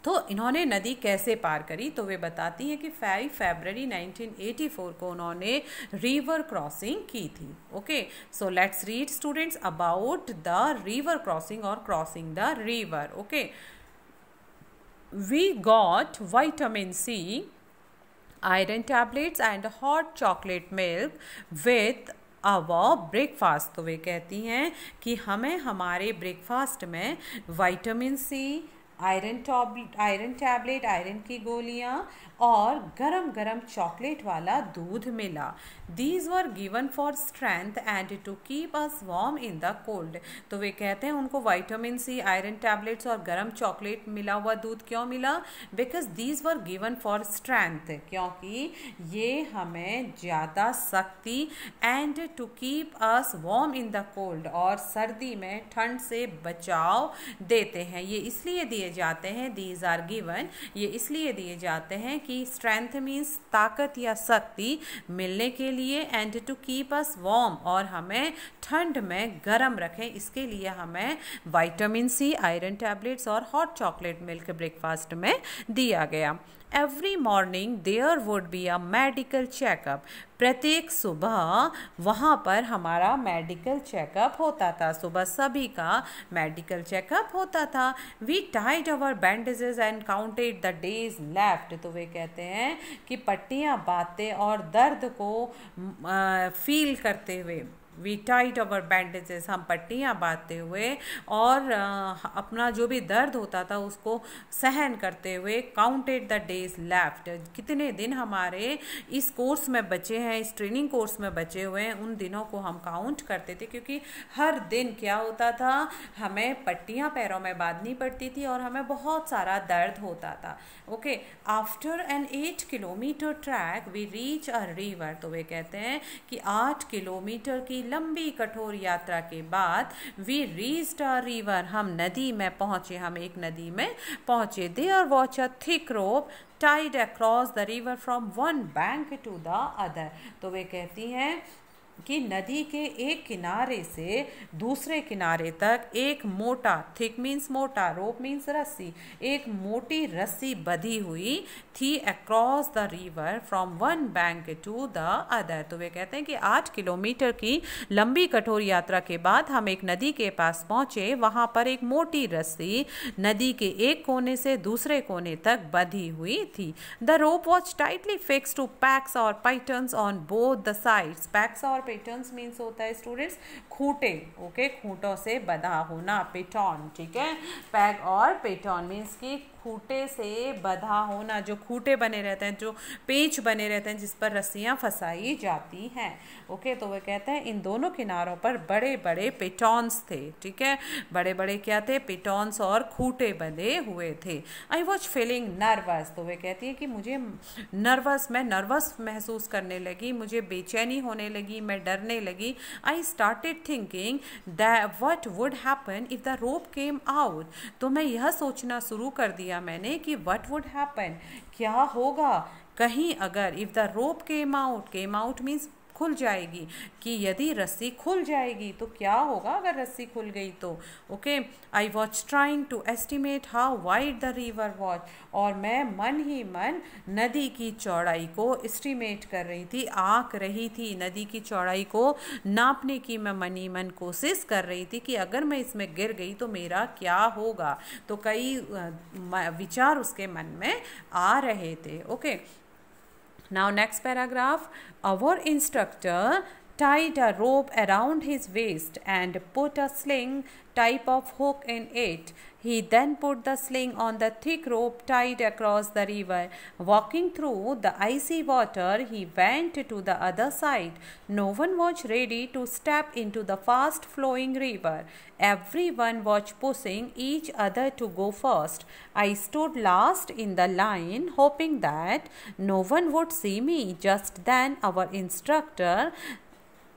तो इन्होंने नदी कैसे पार करी तो वे बताती हैं कि five February 1984 को उन्होंने रिवर क्रॉसिंग की थी okay so let's read students about the river crossing और crossing the river okay we got vitamin C iron tablets and hot chocolate milk with अब ब्रेकफास्ट तो वे कहती हैं कि हमें हमारे ब्रेकफास्ट में विटामिन सी आयरन टॉब आयरन टैबलेट आयरन की गोलियाँ और गरम गरम चॉकलेट वाला दूध मिला these were given for strength and to keep us warm in the cold तो वे कहते हैं उनको वाइटामिन सी आयरन टैबलेट्स और गरम चॉकलेट मिला हुआ दूध क्यों मिला because these were given for strength क्योंकि ये हमें ज़्यादा सख्ती and to keep us warm in the cold और सर्दी में ठंड से बचाव देते हैं ये इसलिए दिए जाते हैं दीज आर गिवन ये इसलिए दिए जाते हैं कि स्ट्रेंथ मीन्स ताकत या शक्ति मिलने के लिए and to keep us warm और हमें ठंड में गर्म रखें इसके लिए हमें वाइटामिन सी आयरन टैबलेट्स और हॉट चॉकलेट मिल्क ब्रेकफास्ट में दिया गया every morning there would be a medical checkup प्रत्येक सुबह वहाँ पर हमारा मेडिकल चेकअप होता था सुबह सभी का मेडिकल चेकअप होता था we tied our bandages and counted the days left तो वे कहते हैं कि पट्टियाँ बातें और दर्द को फील करते हुए वी टाइट अवर बैंडेजेस हम पट्टियाँ बांधते हुए और अपना जो भी दर्द होता था उसको सहन करते हुए काउंटेड द डेज लेफ्ट कितने दिन हमारे इस कोर्स में बचे हैं इस ट्रेनिंग कोर्स में बचे हुए हैं उन दिनों को हम काउंट करते थे क्योंकि हर दिन क्या होता था हमें पट्टियाँ पैरों में बांधनी पड़ती थी और हमें बहुत सारा दर्द होता था okay after an eight kilometre track we reach a river तो वे कहते हैं कि आठ किलोमीटर की लंबी कठोर यात्रा के बाद वी रीस्ड अ रिवर हम नदी में पहुँचे हम एक नदी में पहुँचे there was a thick rope tied across the river from one bank to the other तो वे कहती हैं कि नदी के एक किनारे से दूसरे किनारे तक एक मोटा थिक मीन्स मोटा रोप मीन्स रस्सी एक मोटी रस्सी बधी हुई थी across the river from one bank to the other तो वे कहते हैं कि आठ किलोमीटर की लंबी कठोर यात्रा के बाद हम एक नदी के पास पहुंचे वहां पर एक मोटी रस्सी नदी के एक कोने से दूसरे कोने तक बधी हुई थी the rope was tightly fix to pegs और pitons on both the sides pegs और पेटर्न्स मीन्स होता है स्टूडेंट्स खूटे ओके खूंटों से बधा होना पेटॉन ठीक है पैग और पेटॉन मीन्स की खूटे से बधा होना जो खूटे बने रहते हैं जो पेच बने रहते हैं जिस पर रस्सियाँ फंसाई जाती हैं ओके तो वह कहते हैं इन दोनों किनारों पर बड़े बड़े पेटॉन्स थे ठीक है बड़े बड़े क्या थे पेटॉन्स और खूटे बंधे हुए थे आई वॉज फीलिंग नर्वस तो वह कहती है कि मुझे नर्वस मैं नर्वस महसूस करने लगी मुझे बेचैनी होने लगी मैं डरने लगी I started thinking that what would happen if the rope came out तो मैं यह सोचना शुरू कर दिया किया मैंने कि वट वुड हैपन क्या होगा कहीं अगर if the rope came out came out means खुल जाएगी कि यदि रस्सी खुल जाएगी तो क्या होगा अगर रस्सी खुल गई तो okay I was trying to estimate how wide the river was और मैं मन ही मन नदी की चौड़ाई को एस्टिमेट कर रही थी आँक रही थी नदी की चौड़ाई को नापने की मैं मन ही मन कोशिश कर रही थी कि अगर मैं इसमें गिर गई तो मेरा क्या होगा तो कई विचार उसके मन में आ रहे थे okay Now next paragraph, our instructor tied a rope around his waist and put a sling type of hook in it. He then put the sling on the thick rope tied across the river. Walking through the icy water, he went to the other side. No one was ready to step into the fast flowing river. Everyone was pushing each other to go first. I stood last in the line, hoping that no one would see me. Just then, our instructor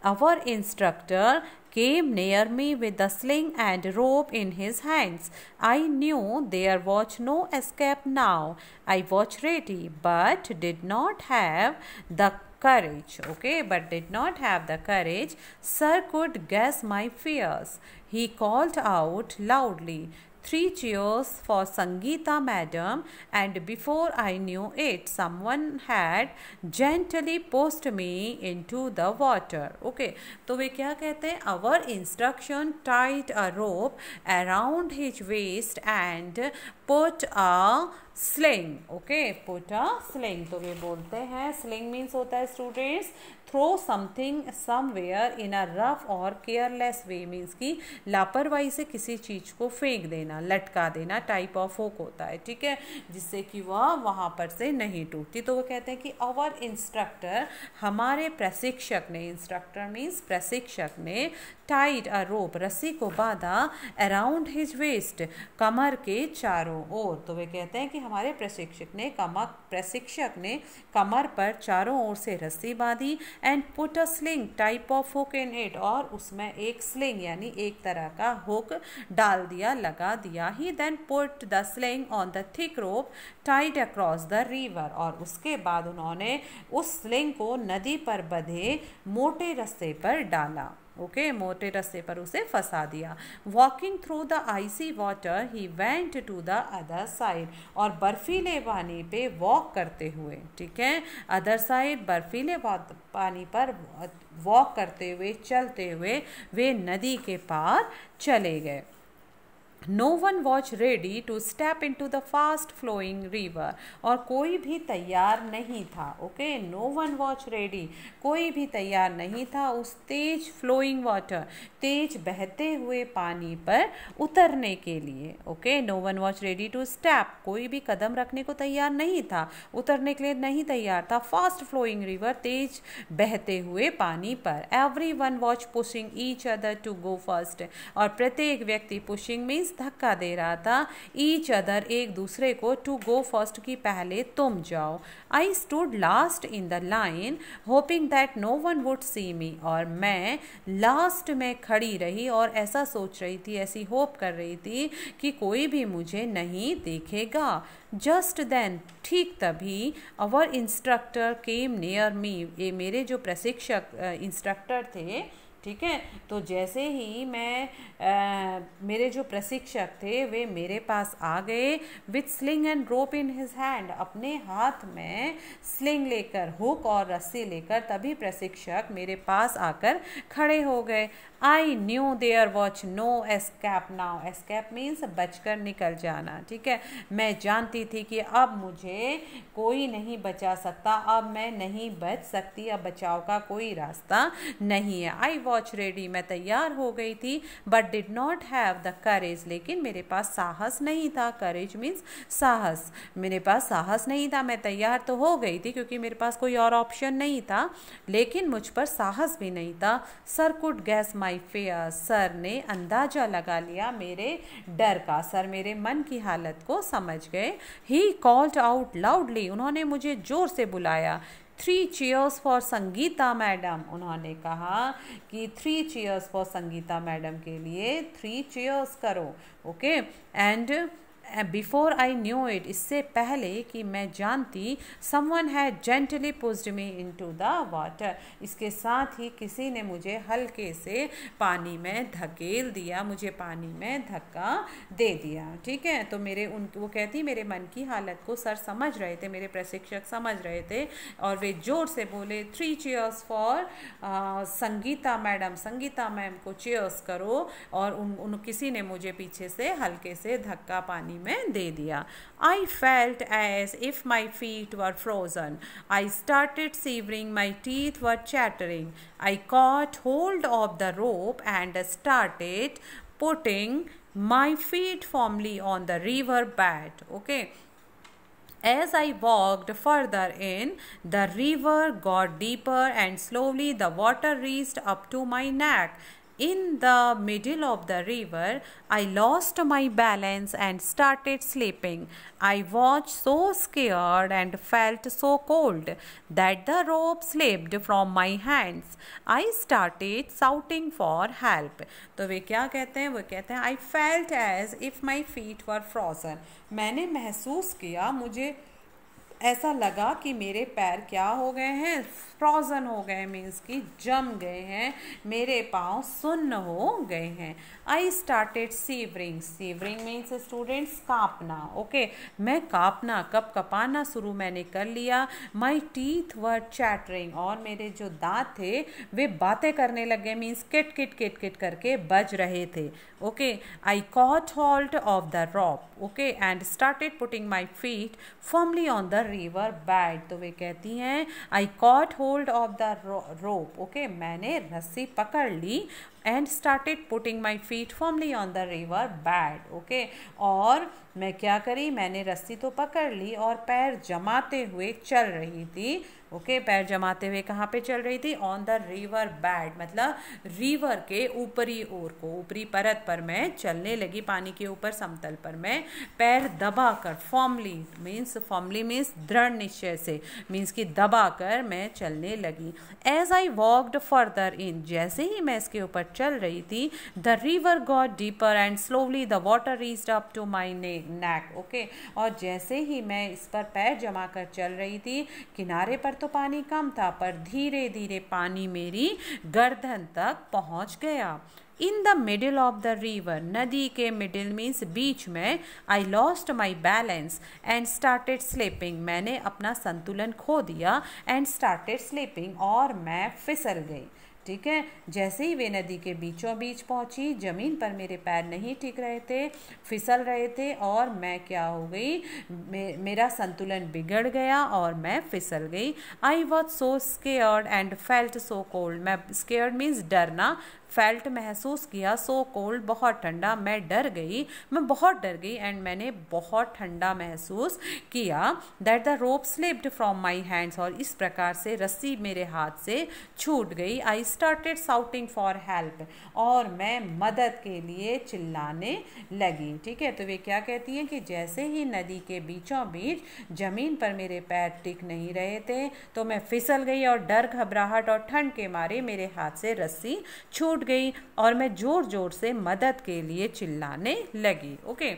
our instructor came near me with a sling and rope in his hands. I knew there was no escape now. I was ready but did not have the courage okay but did not have the courage sir could guess my fears he called out loudly three cheers for Sangeeta madam and before I knew it someone had gently pushed me into the water. Okay, to we kya kehte Our instruction tied a rope around his waist and put a sling okay put a sling तो वे बोलते हैं sling means होता है students throw something somewhere in a rough और careless way means की लापरवाही से किसी चीज़ को फेंक देना लटका देना टाइप ऑफ होक होता है ठीक है जिससे कि वह वहाँ पर से नहीं टूटती तो वो कहते हैं कि अवर इंस्ट्रक्टर हमारे प्रशिक्षक ने इंस्ट्रक्टर मीन्स प्रशिक्षक ने टाइट अ रोप रस्सी को बांधा अराउंड हिज वेस्ट कमर के चारों ओर तो वे कहते हैं कि हमारे प्रशिक्षक ने कमर प्रशिक्षक ने कमर पर चारों ओर से रस्सी बांधी and put a sling type of hook in it और उसमें एक स्लिंग यानी एक तरह का हुक डाल दिया लगा दिया he then put the sling on the thick rope tight across the river और उसके बाद उन्होंने उस स्लिंग को नदी पर बधे मोटे रस्ते पर डाला ओके मोटे रस्से पर उसे फंसा दिया walking through the icy water he went to the other side और बर्फीले पानी पे वॉक करते हुए ठीक है अदर साइड बर्फीले पानी पर वॉक करते हुए चलते हुए वे नदी के पार चले गए no one was ready to step into the fast flowing river और कोई भी तैयार नहीं था okay no one was ready कोई भी तैयार नहीं था उस तेज फ्लोइंग वाटर तेज बहते हुए पानी पर उतरने के लिए okay no one was ready to step कोई भी कदम रखने को तैयार नहीं था उतरने के लिए नहीं तैयार था फास्ट फ्लोइंग रिवर तेज बहते हुए पानी पर every one was pushing each other to go first और प्रत्येक व्यक्ति पुशिंग मीन्स मीन्स धक्का दे रहा था ईच अदर एक दूसरे को टू गो फर्स्ट की पहले तुम जाओ I stood last in the line hoping that no one would see me और मैं लास्ट में खड़ी रही और ऐसा सोच रही थी ऐसी होप कर रही थी कि कोई भी मुझे नहीं देखेगा जस्ट देन ठीक तभी अवर इंस्ट्रक्टर केम नियर मी ये मेरे जो प्रशिक्षक इंस्ट्रक्टर थे ठीक है तो जैसे ही मैं आ, मेरे जो प्रशिक्षक थे वे मेरे पास आ गए with sling and rope in his hand अपने हाथ में स्लिंग लेकर हुक और रस्सी लेकर तभी प्रशिक्षक मेरे पास आकर खड़े हो गए I knew there was no escape now escape means बचकर निकल जाना ठीक है मैं जानती थी कि अब मुझे कोई नहीं बचा सकता अब मैं नहीं बच सकती अब बचाव का कोई रास्ता नहीं है आई वॉच रेडी मैं तैयार हो गई थी but did not have the courage लेकिन मेरे पास साहस नहीं था करेज मीन्स साहस मेरे पास साहस नहीं था मैं तैयार तो हो गई थी क्योंकि मेरे पास कोई और ऑप्शन नहीं था लेकिन मुझ पर साहस भी नहीं था sir could guess my fear sir ने अंदाज़ा लगा लिया मेरे डर का सर मेरे मन की हालत को समझ गए ही कॉल्ड आउट लाउडली उन्होंने मुझे ज़ोर से बुलाया three cheers for Sangeeta madam उन्होंने कहा कि three cheers for Sangeeta madam के लिए थ्री चेयर्स करो okay and before I knew it इससे पहले कि मैं जानती समवन है gently pushed me into the water इसके साथ ही किसी ने मुझे हल्के से पानी में धकेल दिया मुझे पानी में धक्का दे दिया ठीक है तो मेरे उन वो कहती मेरे मन की हालत को सर समझ रहे थे मेरे प्रशिक्षक समझ रहे थे और वे जोर से बोले three cheers for Sangeeta madam Sangeeta ma'am को चेयर्स करो और उन, उन किसी ने मुझे पीछे से हल्के से धक्का पानी I में दे दिया I felt as if my feet were frozen I started shivering my teeth were chattering I caught hold of the rope and started putting my feet firmly on the river bed okay as i walked further in the river got deeper and slowly the water reached up to my neck in the middle of the river, I lost my balance and started slipping. I was so scared and felt so cold that the rope slipped from my hands. I started shouting for help. The वे क्या कहते हैं कहते हैं I felt as if my feet were frozen. मैंने महसूस किया मुझे ऐसा लगा कि मेरे पैर क्या हो गए हैं फ्रोज़न हो गए मीन्स कि जम गए हैं मेरे पाँव सुन्न हो गए हैं I started shivering shivering means students काँपना ओके मैं काँपना कप कपाना शुरू मैंने कर लिया माई टीथ वर चैटरिंग और मेरे जो दांत थे वे बातें करने लगे मीन्स किट किट किट किट करके बज रहे थे okay I caught hold of the rope okay and started putting my feet firmly on the river bed तो वे कहती हैं I caught hold of the rope okay मैंने रस्सी पकड़ ली and started putting my feet firmly on the river bed okay और मैं क्या करी मैंने रस्सी तो पकड़ ली और पैर जमाते हुए चल रही थी ओके पैर जमाते हुए कहाँ पे चल रही थी ऑन द रिवर बैड मतलब रिवर के ऊपरी ओर को ऊपरी परत पर मैं चलने लगी पानी के ऊपर समतल पर मैं पैर दबा कर फॉर्मली मीन्स फॉर्मली मीन्स दृढ़ निश्चय से मीन्स कि दबा कर मैं चलने लगी as I walked further in जैसे ही मैं इसके ऊपर चल रही थी the river got deeper and slowly the water rose up to my neck okay और जैसे ही मैं इस पर पैर जमा कर चल रही थी किनारे पर तो पानी कम था पर धीरे धीरे पानी मेरी गर्दन तक पहुंच गया in the middle of the river नदी के मिडिल मीन्स बीच में I lost my balance and started slipping मैंने अपना संतुलन खो दिया एंड स्टार्टेड स्लीपिंग और मैं फिसल गई ठीक है जैसे ही वे नदी के बीचों बीच पहुंची ज़मीन पर मेरे पैर नहीं टिक रहे थे फिसल रहे थे और मैं क्या हो गई मे, मेरा संतुलन बिगड़ गया और मैं फिसल गई I was so scared and felt so cold मैं स्केयर्ड मीन्स डरना फेल्ट महसूस किया सो कोल्ड बहुत ठंडा मैं डर गई मैं बहुत डर गई एंड मैंने बहुत ठंडा महसूस किया that the rope slipped from my hands और इस प्रकार से रस्सी मेरे हाथ से छूट गई I started shouting for help और मैं मदद के लिए चिल्लाने लगी ठीक है तो वे क्या कहती हैं कि जैसे ही नदी के बीचों बीच ज़मीन पर मेरे पैर टिक नहीं रहे थे तो मैं फिसल गई और डर घबराहट और ठंड के मारे मेरे हाथ से रस्सी छूट उठ गई और मैं ज़ोर ज़ोर से मदद के लिए चिल्लाने लगी okay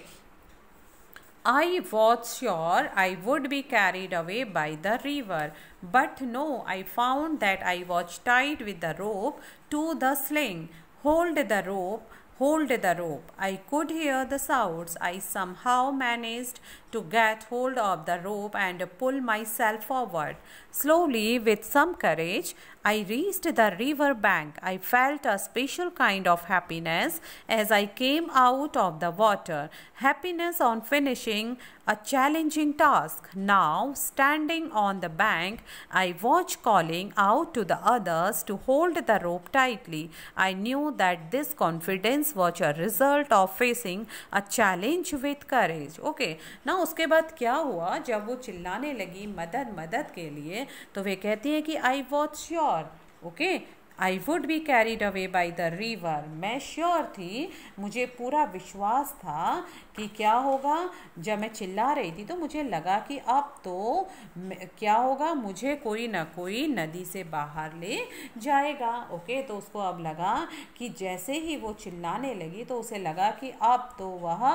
I was sure I would be carried away by the river but no I found that I was tied with the rope to the sling hold the rope hold the rope I could hear the the I somehow manage to get hold of the rope and pull myself forward. Slowly, with some courage, I reached the river bank. I felt a special kind of happiness as I came out of the water. Happiness on finishing a challenging task. Now, standing on the bank, I watched calling out to the others to hold the rope tightly. I knew that this confidence was a result of facing a challenge with courage. Okay, now उसके बाद क्या हुआ जब वो चिल्लाने लगी मदद मदद के लिए तो वे कहती हैं कि I was sure okay I would be carried away by the river मैं श्योर थी मुझे पूरा विश्वास था कि क्या होगा जब मैं चिल्ला रही थी तो मुझे लगा कि अब तो क्या होगा मुझे कोई ना कोई नदी से बाहर ले जाएगा ओके तो उसको अब लगा कि जैसे ही वो चिल्लाने लगी तो उसे लगा कि अब तो वह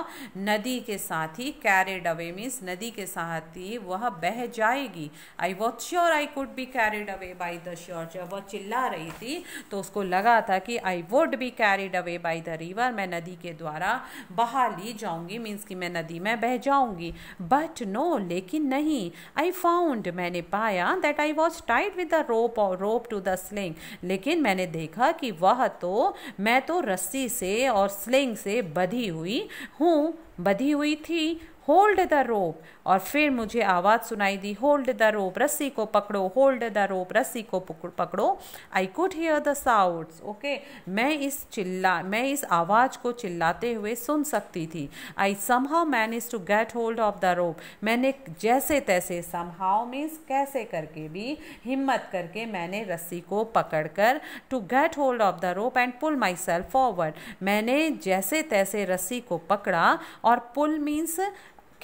नदी के साथ ही कैरिड अवे मीन्स नदी के साथ ही वह बह जाएगी I was sure I could be carried away by the sure जब वह चिल्ला रही थी तो उसको लगा था कि I would be carried away by the river मैं नदी के द्वारा बहा ली जाऊँगी जाऊंगी मीन्स कि मैं नदी में बह जाऊंगी बट नो लेकिन नहीं आई फाउंड मैंने पाया that I was tied with the rope और रोप टू द स्लिंग लेकिन मैंने देखा कि वह तो मैं तो रस्सी से और स्लिंग से बधी हुई हूँ बधी हुई थी होल्ड द रोप और फिर मुझे आवाज़ सुनाई दी होल्ड द रोप रस्सी को पकड़ो होल्ड द रोप रस्सी को पकड़ो I could hear the sounds okay मैं इस चिल्ला मैं इस आवाज़ को चिल्लाते हुए सुन सकती थी I somehow manage to get hold of the rope मैंने जैसे तैसे समहाउ मीन्स कैसे करके भी हिम्मत करके मैंने रस्सी को पकड़ कर to get hold of the rope and pull myself forward मैंने जैसे तैसे रस्सी को पकड़ा और पुल मीन्स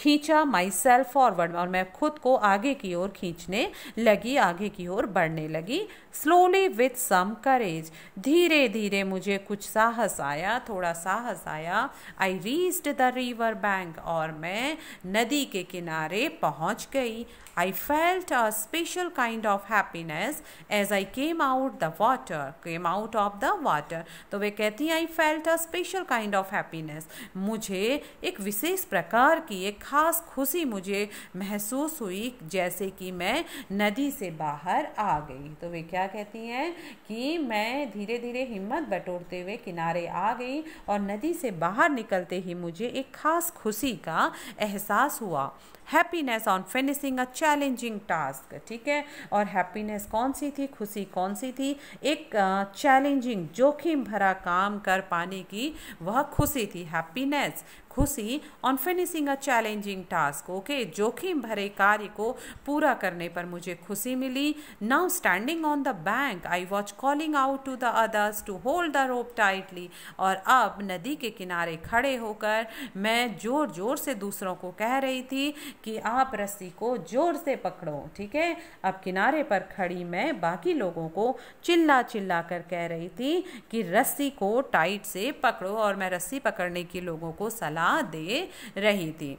खींचा माई सेल्फ फॉरवर्ड और मैं खुद को आगे की ओर खींचने लगी आगे की ओर बढ़ने लगी स्लोली विथ सम करेज धीरे धीरे मुझे कुछ साहस आया थोड़ा साहस आया I reached the river bank और मैं नदी के किनारे पहुंच गई I felt a special kind of happiness as I came out the water came out of the water तो वे कहती हैं I felt a special kind of happiness मुझे एक विशेष प्रकार की एक खास खुशी मुझे महसूस हुई जैसे कि मैं नदी से बाहर आ गई तो वे क्या कहती हैं कि मैं धीरे धीरे हिम्मत बटोरते हुए किनारे आ गई और नदी से बाहर निकलते ही मुझे एक खास खुशी का एहसास हुआ happiness on finishing a challenging task ठीक है और हैप्पीनेस कौन सी थी खुशी कौन सी थी एक चैलेंजिंग जोखिम भरा काम कर पाने की वह खुशी थी हैप्पीनेस खुशी on finishing a challenging task okay जोखिम भरे कार्य को पूरा करने पर मुझे खुशी मिली now standing on the bank I watch calling out to the others to hold the rope tightly और अब नदी के किनारे खड़े होकर मैं जोर जोर से दूसरों को कह रही थी कि आप रस्सी को जोर से पकड़ो ठीक है अब किनारे पर खड़ी मैं बाकी लोगों को चिल्ला चिल्ला कर कह रही थी कि रस्सी को टाइट से पकड़ो और मैं रस्सी पकड़ने की लोगों को सलाह सलाह दे रही थी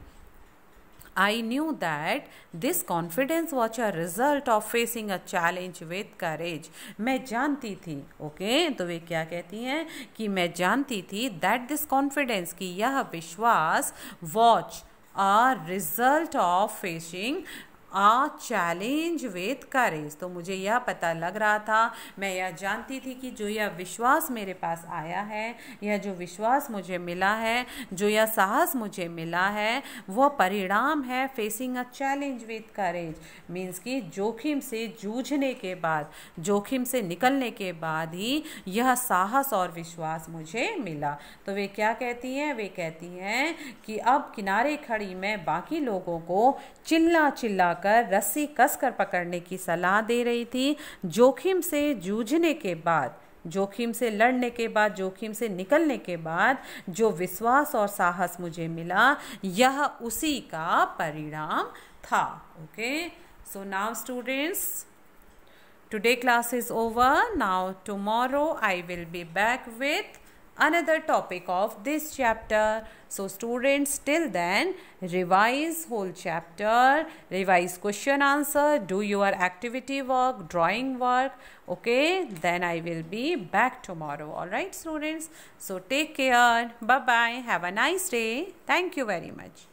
I knew that this confidence was a result of facing a challenge with courage. मैं जानती थी ओके okay? तो वे क्या कहती हैं कि मैं जानती थी that this confidence कि यह विश्वास watch a result of facing a challenge with courage तो मुझे यह पता लग रहा था मैं यह जानती थी कि जो यह विश्वास मेरे पास आया है यह जो विश्वास मुझे मिला है जो यह साहस मुझे मिला है वह परिणाम है facing a challenge with courage means कि जोखिम से जूझने के बाद जोखिम से निकलने के बाद ही यह साहस और विश्वास मुझे मिला तो वे क्या कहती हैं वे कहती हैं कि अब किनारे खड़ी मैं बाकी लोगों को चिल्ला चिल्ला लगाकर रस्सी कसकर पकड़ने की सलाह दे रही थी जोखिम से जूझने के बाद जोखिम से लड़ने के बाद जोखिम से निकलने के बाद जो विश्वास और साहस मुझे मिला यह उसी का परिणाम था okay so now students today class is over now tomorrow I will be back with another topic of this chapter. So students till then revise whole chapter, revise question answer, do your activity work, drawing work. Okay, then I will be back tomorrow. Alright students, so take care. Bye-bye. Have a nice day. Thank you very much.